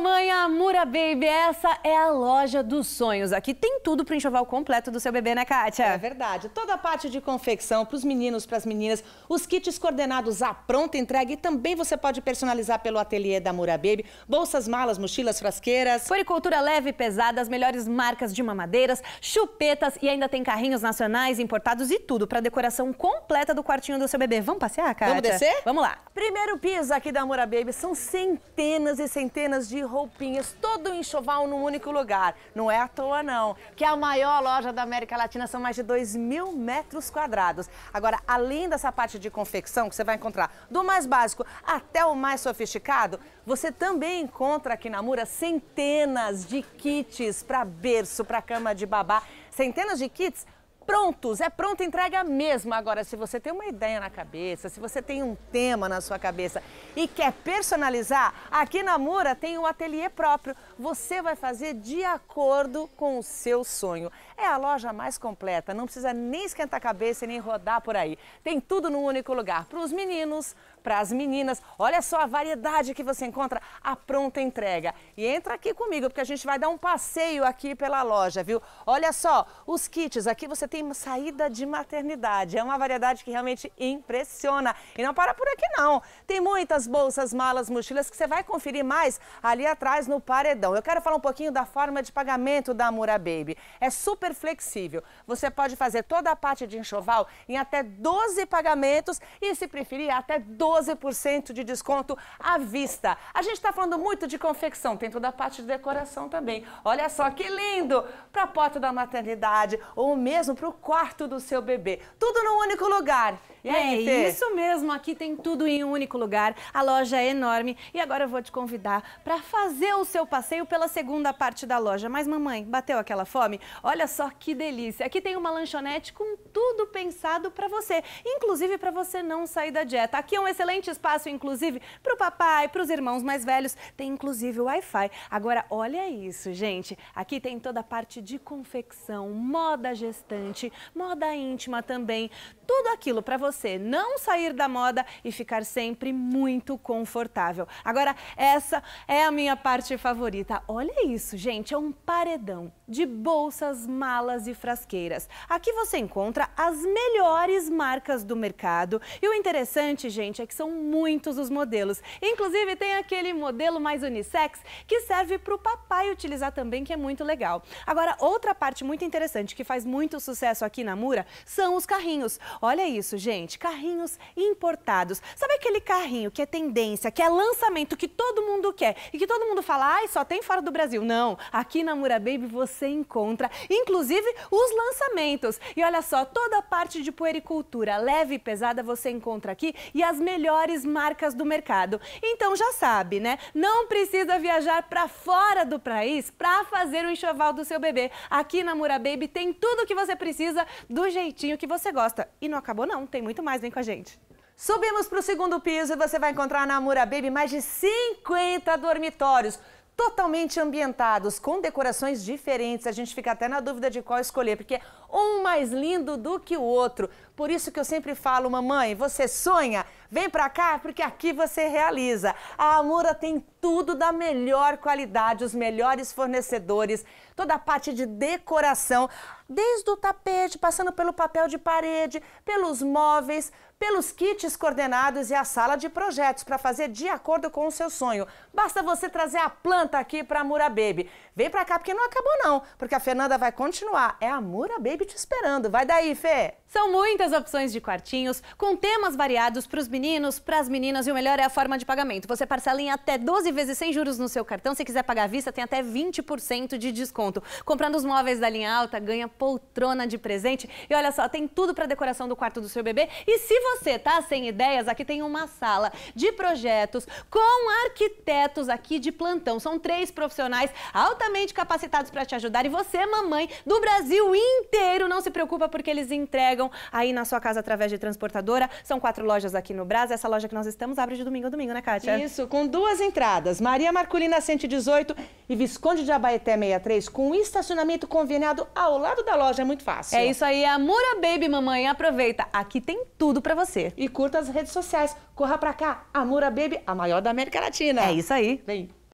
mamãe, a Amura Baby, essa é a loja dos sonhos. Aqui tem tudo para enxoval completo do seu bebê, né, Kátia? É verdade. Toda a parte de confecção para os meninos, para as meninas, os kits coordenados à pronta entrega e também você pode personalizar pelo ateliê da Amura Baby. Bolsas, malas, mochilas, frasqueiras. Floricultura leve e pesada, as melhores marcas de mamadeiras, chupetas e ainda tem carrinhos nacionais, importados e tudo para decoração completa do quartinho do seu bebê. Vamos passear, Kátia? Vamos descer? Vamos lá. Primeiro piso aqui da Amura Baby são centenas e centenas de roupinhas, todo o enxoval num único lugar. Não é à toa, não, que é a maior loja da América Latina, são mais de 2 mil metros quadrados. Agora, além dessa parte de confecção que você vai encontrar, do mais básico até o mais sofisticado, você também encontra aqui na Mura centenas de kits para berço, para cama de babá, centenas de kits prontos, é pronta entrega mesmo. Agora, se você tem uma ideia na cabeça, se você tem um tema na sua cabeça e quer personalizar, aqui na Mura tem um ateliê próprio. Você vai fazer de acordo com o seu sonho. É a loja mais completa, não precisa nem esquentar a cabeça e nem rodar por aí. Tem tudo num único lugar, para os meninos, para as meninas. Olha só a variedade que você encontra, a pronta entrega. E entra aqui comigo, porque a gente vai dar um passeio aqui pela loja, viu? Olha só, os kits, aqui você tem saída de maternidade. É uma variedade que realmente impressiona. E não para por aqui não. Tem muitas bolsas, malas, mochilas que você vai conferir mais ali atrás no paredão. Eu quero falar um pouquinho da forma de pagamento da Amura Baby. É super flexível. Você pode fazer toda a parte de enxoval em até 12 pagamentos e, se preferir, até 12 12% de desconto à vista. A gente está falando muito de confecção, tem toda a parte de decoração também. Olha só que lindo! Para a porta da maternidade ou mesmo para o quarto do seu bebê. Tudo num único lugar. E aí, é isso mesmo, aqui tem tudo em um único lugar. A loja é enorme e agora eu vou te convidar para fazer o seu passeio pela segunda parte da loja. Mas mamãe, bateu aquela fome? Olha só que delícia. Aqui tem uma lanchonete com tudo pensado para você, inclusive para você não sair da dieta. Aqui é um excelente excelente espaço, inclusive, para o papai, para os irmãos mais velhos. Tem inclusive o Wi-Fi. Agora, olha isso, gente. Aqui tem toda a parte de confecção, moda gestante, moda íntima também. Tudo aquilo para você não sair da moda e ficar sempre muito confortável. Agora, essa é a minha parte favorita. Olha isso, gente. É um paredão de bolsas, malas e frasqueiras. Aqui você encontra as melhores marcas do mercado. E o interessante, gente, é que que são muitos os modelos. Inclusive, tem aquele modelo mais unissex que serve para o papai utilizar também, que é muito legal. Agora, outra parte muito interessante que faz muito sucesso aqui na Mura são os carrinhos. Olha isso, gente, carrinhos importados. Sabe aquele carrinho que é tendência, que é lançamento, que todo mundo quer e que todo mundo fala, ai, só tem fora do Brasil? Não, aqui na Mura Baby você encontra, inclusive, os lançamentos. E olha só, toda a parte de puericultura leve e pesada você encontra aqui e as melhores melhores marcas do mercado. Então já sabe, né? Não precisa viajar para fora do país para fazer o enxoval do seu bebê. Aqui na Murababy tem tudo o que você precisa do jeitinho que você gosta. E não acabou não, tem muito mais, vem com a gente. Subimos para o segundo piso e você vai encontrar na Murababy mais de 50 dormitórios totalmente ambientados, com decorações diferentes. A gente fica até na dúvida de qual escolher, porque é um mais lindo do que o outro. Por isso que eu sempre falo, mamãe, você sonha? Vem para cá porque aqui você realiza. A Amura tem tudo da melhor qualidade, os melhores fornecedores, toda a parte de decoração, desde o tapete, passando pelo papel de parede, pelos móveis, pelos kits coordenados e a sala de projetos para fazer de acordo com o seu sonho. Basta você trazer a planta aqui para a Amura Baby. Vem pra cá porque não acabou não, porque a Fernanda vai continuar. É a Mura Baby te esperando. Vai daí, Fê! São muitas opções de quartinhos, com temas variados para os meninos, para as meninas e o melhor é a forma de pagamento. Você parcela em até 12 vezes sem juros no seu cartão. Se quiser pagar à vista, tem até 20% de desconto. Comprando os móveis da linha alta, ganha poltrona de presente. E olha só, tem tudo para decoração do quarto do seu bebê. E se você tá sem ideias, aqui tem uma sala de projetos com arquitetos aqui de plantão. São três profissionais altamente altamente capacitados para te ajudar. E você, mamãe do Brasil inteiro, não se preocupa porque eles entregam aí na sua casa através de transportadora. São quatro lojas aqui no Brasil. Essa loja que nós estamos abre de domingo a domingo, né, Kátia? Isso, com duas entradas. Maria Marculina 118 e Visconde de Abaeté 63, com estacionamento conveniado ao lado da loja. É muito fácil. É isso aí, Amura Baby, mamãe. Aproveita, aqui tem tudo para você. E curta as redes sociais. Corra para cá, Amura Baby, a maior da América Latina. É isso aí. Vem.